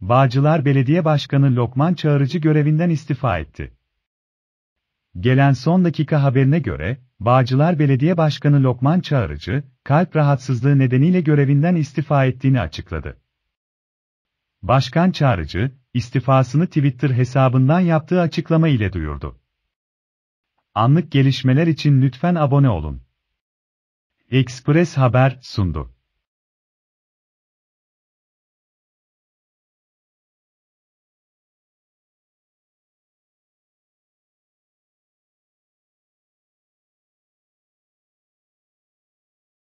Bağcılar Belediye Başkanı Lokman Çağrıcı görevinden istifa etti. Gelen son dakika haberine göre, Bağcılar Belediye Başkanı Lokman Çağrıcı, kalp rahatsızlığı nedeniyle görevinden istifa ettiğini açıkladı. Başkan Çağrıcı, istifasını Twitter hesabından yaptığı açıklama ile duyurdu. Anlık gelişmeler için lütfen abone olun. Express Haber sundu.